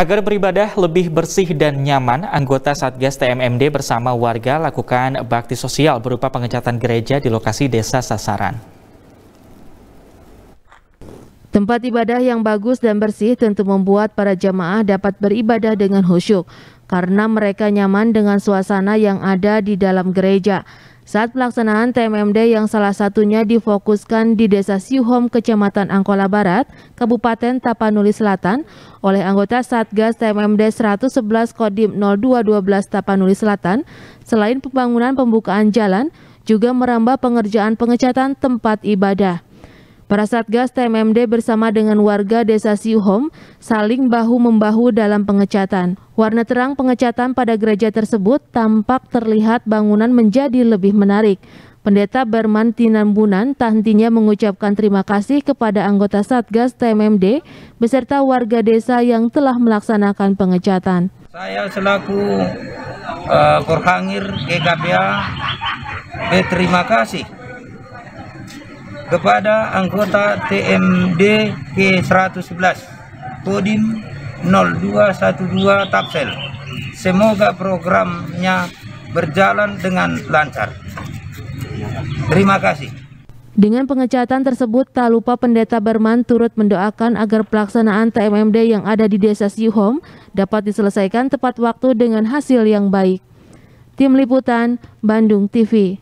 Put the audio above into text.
Agar beribadah lebih bersih dan nyaman, anggota Satgas TMMD bersama warga lakukan bakti sosial berupa pengecatan gereja di lokasi desa sasaran. Tempat ibadah yang bagus dan bersih tentu membuat para jamaah dapat beribadah dengan khusyuk karena mereka nyaman dengan suasana yang ada di dalam gereja. Saat pelaksanaan TMMD yang salah satunya difokuskan di Desa Siuhom, Kecamatan Angkola Barat, Kabupaten Tapanuli Selatan, oleh anggota Satgas TMMD 111 Kodim 0212 Tapanuli Selatan, selain pembangunan pembukaan jalan, juga merambah pengerjaan pengecatan tempat ibadah. Para Satgas TMMD bersama dengan warga desa Siuhom saling bahu-membahu dalam pengecatan. Warna terang pengecatan pada gereja tersebut tampak terlihat bangunan menjadi lebih menarik. Pendeta Berman Tinambunan hentinya mengucapkan terima kasih kepada anggota Satgas TMMD beserta warga desa yang telah melaksanakan pengecatan. Saya selaku uh, Korhangir GKPA berterima eh, kasih kepada anggota TMD K111 Kodim 0212 Tapsel. Semoga programnya berjalan dengan lancar. Terima kasih. Dengan pengecatan tersebut, tak lupa pendeta Berman turut mendoakan agar pelaksanaan TMMD yang ada di desa Sihom dapat diselesaikan tepat waktu dengan hasil yang baik. Tim Liputan, Bandung TV